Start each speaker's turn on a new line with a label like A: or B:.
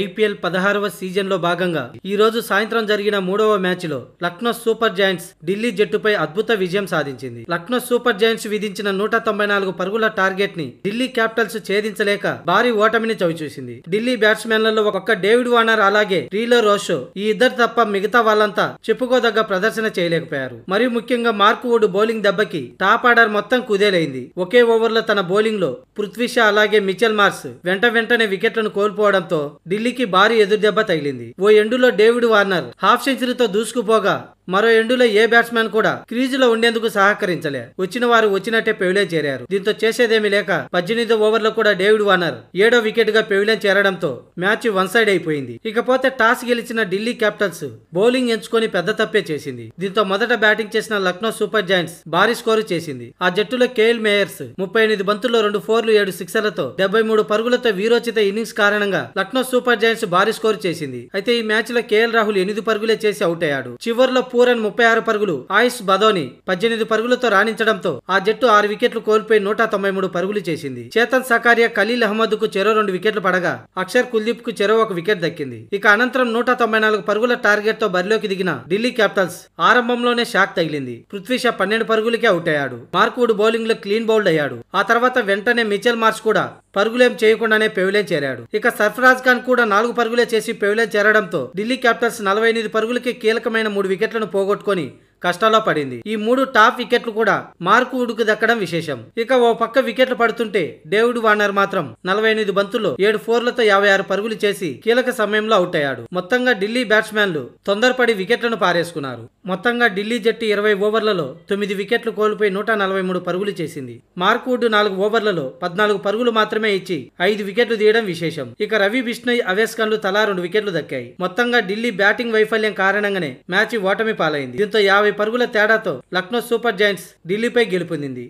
A: IPL పదహారవ సీజన్లో భాగంగా ఈ రోజు సాయంత్రం జరిగిన మూడవ మ్యాచ్ లో లక్నో సూపర్ జాయింట్స్ ఢిల్లీ జట్టుపై అద్భుత విజయం సాధించింది లక్నో సూపర్ జాయింట్స్ విధించిన నూట తొంభై నాలుగు పరుగుల టార్గెట్ ని ఢిల్లీ క్యాపిటల్స్ ఛేదించలేక భారీ ఓటమిని చవిచూసింది ఢిల్లీ బ్యాట్స్మెన్లలో ఒక్క డేవిడ్ వార్నర్ అలాగే రీలో రోషో ఈ ఇద్దరు తప్ప మిగతా వాళ్ళంతా చెప్పుకోదగ్గ ప్రదర్శన చేయలేకపోయారు మరి ముఖ్యంగా మార్క్ వుడ్ బౌలింగ్ దెబ్బకి టాప్ ఆర్డర్ మొత్తం కుదేలైంది ఒకే ఓవర్లో తన బౌలింగ్ లో పృథ్వీషా అలాగే మిచెల్ మార్స్ వెంట వెంటనే వికెట్లను కోల్పోవడంతో ఢిల్లీకి భారీ ఎదురుదెబ్బ తగిలింది ఓ ఎండులో డేవిడ్ వార్నర్ హాఫ్ సెంచరీతో దూసుకుపోగా మరో ఎండులో ఏ బ్యాట్స్మెన్ కూడా క్రీజులో ఉండేందుకు సహకరించలే వచ్చిన వారు వచ్చినట్టే పెవిలే చేరారు దీంతో చేసేదేమీ లేక పద్దెనిమిది ఓవర్లో కూడా డేవిడ్ వార్నర్ ఏడో వికెట్ గా పెవిలియన్ చేరడంతో మ్యాచ్ వన్ సైడ్ అయిపోయింది ఇకపోతే టాస్ గెలిచిన ఢిల్లీ క్యాపిటల్స్ బౌలింగ్ ఎంచుకొని పెద్ద తప్పే చేసింది దీంతో మొదట బ్యాటింగ్ చేసిన లక్నో సూపర్ జాయింట్స్ భారీ స్కోరు చేసింది ఆ జట్టులో కేఎల్ మేయర్స్ ముప్పై ఎనిమిది బంతుల్లో రెండు ఫోర్లు ఏడు సిక్సర్లతో డెబ్బై మూడు పరుగులతో వీరోచిత ఇన్నింగ్స్ కారణంగా లక్నో సూపర్ జాయింట్స్ భారీ స్కోరు చేసింది అయితే ఈ మ్యాచ్ లో కేఎల్ రాహుల్ ఎనిమిది పరుగులే చేసి అవుట్ అయ్యాడు చివరిలో పూరన్ ముప్పై ఆరు పరుగులు ఆయుష్ బదోని పద్దెనిమిది పరుగులతో రాణించడంతో ఆ జట్టు ఆరు వికెట్లు కోల్పోయి నూట తొంభై మూడు పరుగులు చేసింది చేతన్ సకారియా ఖలీల్ అహ్మద్ కు చెరో రెండు వికెట్లు పడగా అక్షర్ కుల్దీప్ కు చెరో ఒక వికెట్ దక్కింది ఇక అనంతరం నూట తొంభై నాలుగు పరుగుల టార్గెట్ తో బరిలోకి దిగిన ఢిల్లీ క్యాపిటల్స్ ఆరంభంలోనే షాక్ తగిలింది పృథ్వీ షా పన్నెండు పరుగులకే అవుట్ అయ్యాడు మార్క్వుడ్ బౌలింగ్ లో క్లీన్ బౌల్డ్ అయ్యాడు ఆ తర్వాత వెంటనే మిచెల్ మార్చ్ కూడా పరుగులేం చేయకుండానే పెవిలేం చేరాడు ఇక సర్ఫరాజ్ ఖాన్ కూడా నాలుగు పరుగులే చేసి పెవిలేం చేరడంతో ఢిల్లీ క్యాపిటల్స్ నలభై ఎనిమిది పరుగులకి కీలకమైన మూడు వికెట్లను పోగొట్టుకుని కష్టాల్లో పడింది ఈ మూడు టాప్ వికెట్లు కూడా మార్కు ఉడుకు దక్కడం విశేషం ఇక ఓ పక్క వికెట్లు పడుతుంటే డేవిడ్ వార్నర్ మాత్రం నలభై ఎనిమిది బంతుల్లో ఏడు ఫోర్లతో యాభై ఆరు పరుగులు చేసి కీలక సమయంలో అవుట్ అయ్యాడు మొత్తంగా ఢిల్లీ బ్యాట్స్మెన్లు తొందరపడి వికెట్లను పారేసుకున్నారు మొత్తంగా ఢిల్లీ జట్టు ఇరవై ఓవర్లలో తొమ్మిది వికెట్లు కోల్పోయి నూట నలభై మూడు పరుగులు చేసింది మార్కుడ్ నాలుగు ఓవర్లలో పద్నాలుగు పరుగులు మాత్రమే ఇచ్చి ఐదు వికెట్లు తీయడం విశేషం ఇక రవి బిష్ణయ్ అవేస్కన్లు తలా రెండు వికెట్లు దక్కాయి మొత్తంగా ఢిల్లీ బ్యాటింగ్ వైఫల్యం కారణంగానే మ్యాచ్ ఓటమి పాలైంది దీంతో యాభై యాభై పరుగుల తేడాతో లక్నో సూపర్ జైంట్స్ ఢిల్లీపై గెలుపొందింది